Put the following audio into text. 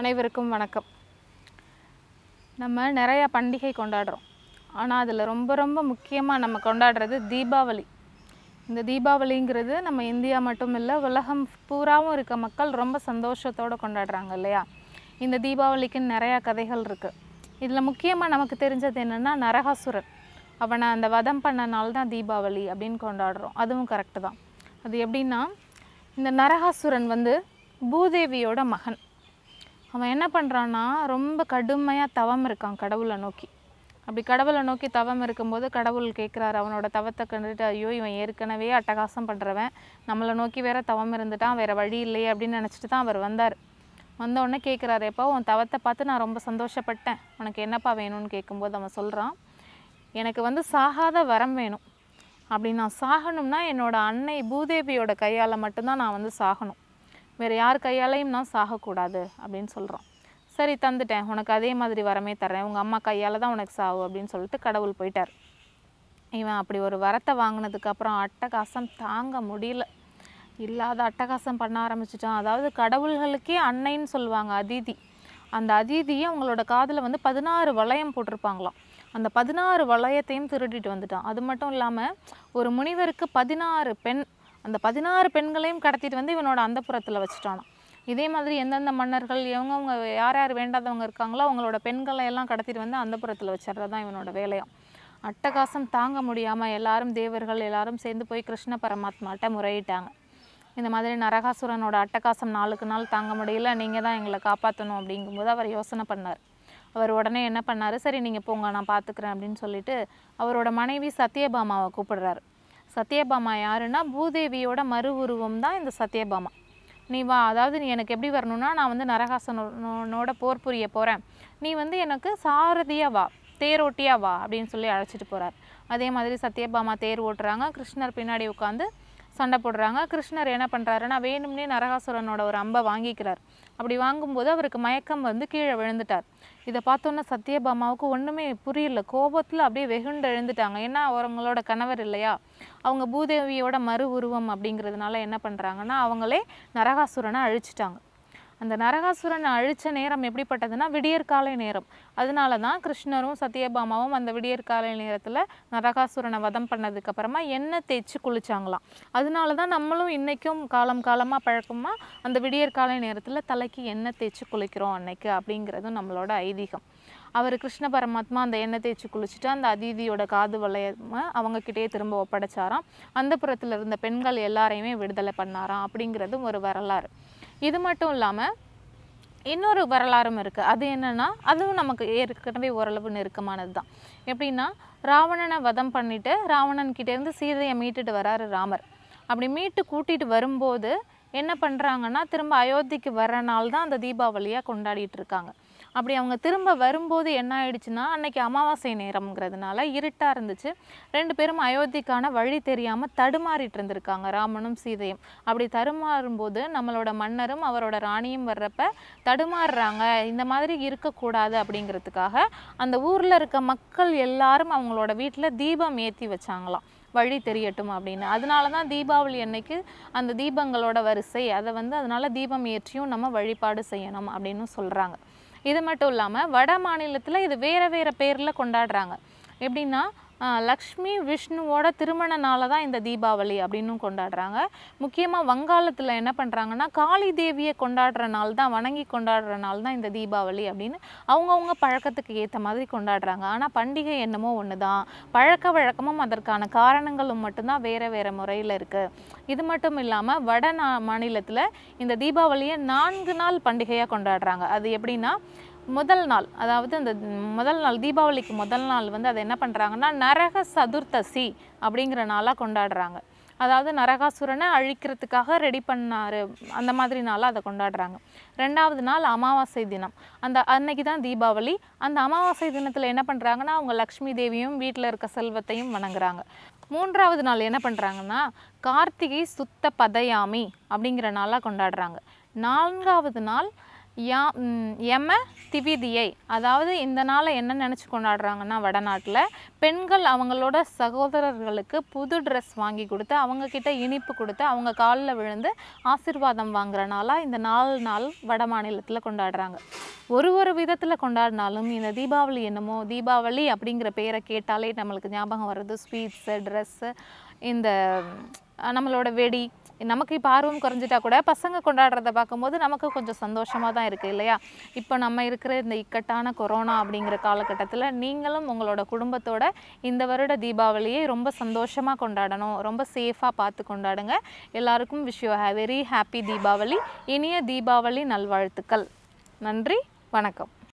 அனைவருக்கும் வணக்கம் நம்ம நிறையா பண்டிகை கொண்டாடுறோம் ஆனால் அதில் ரொம்ப ரொம்ப முக்கியமாக நம்ம கொண்டாடுறது தீபாவளி இந்த தீபாவளிங்கிறது நம்ம இந்தியா மட்டும் இல்லை உலகம் பூராவும் இருக்க மக்கள் ரொம்ப சந்தோஷத்தோடு கொண்டாடுறாங்க இல்லையா இந்த தீபாவளிக்கு நிறையா கதைகள் இருக்குது இதில் முக்கியமாக நமக்கு தெரிஞ்சது என்னென்னா நரகாசுரன் அவனை அந்த வதம் பண்ண நாள் தான் தீபாவளி அப்படின்னு கொண்டாடுறோம் அதுவும் கரெக்டு தான் அது எப்படின்னா இந்த நரகாசுரன் வந்து பூதேவியோட மகன் அவன் என்ன பண்ணுறான்னா ரொம்ப கடுமையாக தவம் இருக்கான் கடவுளை நோக்கி அப்படி கடவுளை நோக்கி தவம் இருக்கும்போது கடவுள் கேட்குறாரு அவனோட தவத்தை கண்டுட்டு ஐயோ இவன் ஏற்கனவே அட்டகாசம் பண்ணுறவன் நம்மளை நோக்கி வேற தவம் இருந்துட்டான் வேற வழி இல்லையே அப்படின்னு நினச்சிட்டு தான் அவர் வந்தார் வந்தவுடனே கேட்குறாரு எப்போ உன் தவத்தை பார்த்து நான் ரொம்ப சந்தோஷப்பட்டேன் உனக்கு என்னப்பா வேணும்னு கேட்கும்போது அவன் சொல்கிறான் எனக்கு வந்து சாகாத வரம் வேணும் அப்படி நான் சாகணும்னா என்னோடய அன்னை பூதேவியோட கையால் மட்டும்தான் நான் வந்து சாகணும் வேறு யார் கையாலையும் நான் சாகக்கூடாது அப்படின்னு சொல்கிறோம் சரி தந்துட்டேன் உனக்கு அதே மாதிரி வரமே தரேன் உங்கள் அம்மா கையால் தான் உனக்கு சாகு அப்படின்னு சொல்லிட்டு கடவுள் போயிட்டார் இவன் அப்படி ஒரு வரத்தை வாங்கினதுக்கப்புறம் அட்டகாசம் தாங்க முடியல இல்லாத அட்டகாசம் பண்ண ஆரம்பிச்சிட்டான் அதாவது கடவுள்களுக்கே அன்னைன்னு சொல்லுவாங்க அதிதி அந்த அதிதியை அவங்களோட காதில் வந்து பதினாறு வளையம் போட்டிருப்பாங்களாம் அந்த பதினாறு வளையத்தையும் திருடிட்டு வந்துட்டான் அது மட்டும் இல்லாமல் ஒரு முனிவருக்கு பதினாறு பெண் அந்த பதினாறு பெண்களையும் கடத்திட்டு வந்து இவனோட அந்த புறத்தில் வச்சுட்டானான் இதே மாதிரி எந்தெந்த மன்னர்கள் இவங்கவுங்க யார் யார் வேண்டாதவங்க இருக்காங்களோ அவங்களோட பெண்களை எல்லாம் கடத்திட்டு வந்து அந்த புறத்தில் வச்சிடுறது தான் இவனோட வேலையாக அட்டகாசம் தாங்க முடியாமல் எல்லாரும் தேவர்கள் எல்லாரும் சேர்ந்து போய் கிருஷ்ண பரமாத்மாட்ட முறையிட்டாங்க இந்த மாதிரி நரகாசுரனோட அட்டகாசம் நாளுக்கு நாள் தாங்க முடியல நீங்கள் தான் எங்களை காப்பாற்றணும் அப்படிங்கும்போது அவர் யோசனை பண்ணார் அவர் உடனே என்ன பண்ணார் சரி நீங்கள் போங்க நான் பார்த்துக்குறேன் அப்படின்னு சொல்லிட்டு அவரோட மனைவி சத்யபாமாவை கூப்பிடுறாரு சத்யபாமா யாருன்னா பூதேவியோட மறு உருவம் தான் இந்த சத்யபாமா நீ வா அதாவது நீ எனக்கு எப்படி வரணும்னா நான் வந்து நரகாசனோட போர் புரிய போகிறேன் நீ வந்து எனக்கு சாரதியாக வா தேரோட்டியாக வா அப்படின்னு சொல்லி அழைச்சிட்டு போகிறார் அதே மாதிரி சத்யபாமா தேர் ஓட்டுறாங்க கிருஷ்ணர் பின்னாடி உட்காந்து சண்டை போடுறாங்க கிருஷ்ணர் என்ன பண்ணுறாருன்னா வேணும்னே நரகாசுரனோட ஒரு அம்பை வாங்கிக்கிறார் அப்படி வாங்கும்போது அவருக்கு மயக்கம் வந்து கீழே விழுந்துட்டார் இதை பார்த்தோன்னே சத்யபாமாவுக்கு ஒன்றுமே புரியல கோபத்தில் அப்படியே வெகுண்டு எழுந்துட்டாங்க ஏன்னா அவங்களோட கணவர் இல்லையா அவங்க பூதேவியோட மறு உருவம் அப்படிங்கிறதுனால என்ன பண்ணுறாங்கன்னா அவங்களே நரகாசுரனை அழிச்சிட்டாங்க அந்த நரகாசுரன் அழித்த நேரம் எப்படிப்பட்டதுன்னா விடியற்காலை நேரம் அதனால தான் கிருஷ்ணரும் சத்யபாமாவும் அந்த விடியற்காலை நேரத்தில் நரகாசுரனை வதம் பண்ணதுக்கப்புறமா எண்ணெய் தேய்ச்சி குளிச்சாங்களாம் அதனால தான் நம்மளும் இன்றைக்கும் காலம் காலமாக பழக்கமாக அந்த விடியற்காலை நேரத்தில் தலைக்கு எண்ணெய் தேய்ச்சி குளிக்கிறோம் அன்னைக்கு அப்படிங்கிறதும் நம்மளோட ஐதீகம் அவர் கிருஷ்ண பரமாத்மா அந்த எண்ணெய் தேய்ச்சி குளிச்சுட்டு அந்த அதிதியோட காது வளையமாக அவங்கக்கிட்டே திரும்ப ஒப்படைச்சாராம் அந்த புறத்தில் இருந்த பெண்கள் எல்லாரையுமே விடுதலை பண்ணாராம் அப்படிங்கிறதும் ஒரு வரலாறு இது மட்டும் இல்லாமல் இன்னொரு வரலாறும் இருக்குது அது என்னென்னா அதுவும் நமக்கு ஏற்கனவே ஓரளவு நெருக்கமானது தான் எப்படின்னா ராவணனை வதம் பண்ணிவிட்டு ராவணன்கிட்டேருந்து சீதையை மீட்டுட்டு வராரு ராமர் அப்படி மீட்டு கூட்டிகிட்டு வரும்போது என்ன பண்ணுறாங்கன்னா திரும்ப அயோத்திக்கு வர நாள் தான் அந்த தீபாவளியாக கொண்டாடிட்டு இருக்காங்க அப்படி அவங்க திரும்ப வரும்போது என்ன ஆயிடுச்சுன்னா அன்னைக்கு அமாவாசை நேரம்ங்கிறதுனால இருட்டாக இருந்துச்சு ரெண்டு பேரும் அயோத்திக்கான வழி தெரியாமல் தடுமாறிட்டு இருந்திருக்காங்க ராமனும் சீதையும் அப்படி தடுமாறும்போது நம்மளோட மன்னரும் அவரோட ராணியும் வர்றப்ப தடுமாறுறாங்க இந்த மாதிரி இருக்கக்கூடாது அப்படிங்கிறதுக்காக அந்த ஊரில் இருக்க மக்கள் எல்லாரும் அவங்களோட வீட்டில் தீபம் ஏற்றி வச்சாங்களாம் வழி தெரியட்டும் அப்படின்னு அதனால தான் தீபாவளி அன்னைக்கு அந்த தீபங்களோட வரிசை அதை வந்து அதனால் தீபம் ஏற்றியும் நம்ம வழிபாடு செய்யணும் அப்படின்னு சொல்கிறாங்க இது மட்டும் இல்லாமல் வட மாநிலத்தில் இது வேறு வேறு பேரில் கொண்டாடுறாங்க எப்படின்னா லக்ஷ்மி விஷ்ணுவோட திருமண நாளை தான் இந்த தீபாவளி அப்படின்னு கொண்டாடுறாங்க முக்கியமாக வங்காளத்தில் என்ன பண்ணுறாங்கன்னா காளி தேவியை கொண்டாடுற நாள் தான் வணங்கி கொண்டாடுற நாள் தான் இந்த தீபாவளி அப்படின்னு அவங்கவுங்க பழக்கத்துக்கு ஏற்ற மாதிரி கொண்டாடுறாங்க ஆனால் பண்டிகை என்னமோ ஒன்று தான் பழக்க வழக்கமும் அதற்கான காரணங்களும் மட்டும்தான் வேறு வேறு முறையில் இருக்குது இது மட்டும் இல்லாமல் வட மாநிலத்தில் இந்த தீபாவளியை நான்கு நாள் பண்டிகையாக கொண்டாடுறாங்க அது எப்படின்னா முதல் நாள் அதாவது அந்த முதல் நாள் தீபாவளிக்கு முதல் நாள் வந்து அதை என்ன பண்ணுறாங்கன்னா நரக சதுர்த்தசி அப்படிங்கிற நாளாக கொண்டாடுறாங்க அதாவது நரகாசுரனை அழிக்கிறதுக்காக ரெடி பண்ணார் அந்த மாதிரி நாளாக அதை கொண்டாடுறாங்க ரெண்டாவது நாள் அமாவாசை தினம் அந்த அன்னைக்கு தான் தீபாவளி அந்த அமாவாசை தினத்தில் என்ன பண்ணுறாங்கன்னா அவங்க லக்ஷ்மி தேவியும் வீட்டில் இருக்க செல்வத்தையும் வணங்குறாங்க மூன்றாவது நாள் என்ன பண்ணுறாங்கன்னா கார்த்திகை சுத்த பதயாமி அப்படிங்கிற நாளாக கொண்டாடுறாங்க நான்காவது நாள் யா எம திவிதியை அதாவது இந்த நாளை என்ன நினச்சி கொண்டாடுறாங்கன்னா வடநாட்டில் பெண்கள் அவங்களோட சகோதரர்களுக்கு புது ட்ரெஸ் வாங்கி கொடுத்து அவங்கக்கிட்ட இனிப்பு கொடுத்து அவங்க காலில் விழுந்து ஆசிர்வாதம் வாங்குற நாளாக இந்த நாலு நாள் வட மாநிலத்தில் கொண்டாடுறாங்க ஒரு ஒரு விதத்தில் கொண்டாடினாலும் இந்த தீபாவளி என்னமோ தீபாவளி அப்படிங்கிற பேரை கேட்டாலே நம்மளுக்கு ஞாபகம் வர்றது ஸ்வீட்ஸு ட்ரெஸ்ஸு இந்த நம்மளோட வெடி நமக்கு இப்போ ஆர்வம் குறைஞ்சிட்டா கூட பசங்க கொண்டாடுறத பார்க்கும்போது நமக்கு கொஞ்சம் சந்தோஷமாக தான் இருக்குது இல்லையா இப்போ நம்ம இருக்கிற இந்த இக்கட்டான கொரோனா அப்படிங்கிற காலகட்டத்தில் நீங்களும் உங்களோட குடும்பத்தோட இந்த வருட தீபாவளியை ரொம்ப சந்தோஷமாக கொண்டாடணும் ரொம்ப சேஃபாக பார்த்து கொண்டாடுங்க எல்லாருக்கும் wish you very happy Deepavali இனிய தீபாவளி நல்வாழ்த்துக்கள் நன்றி வணக்கம்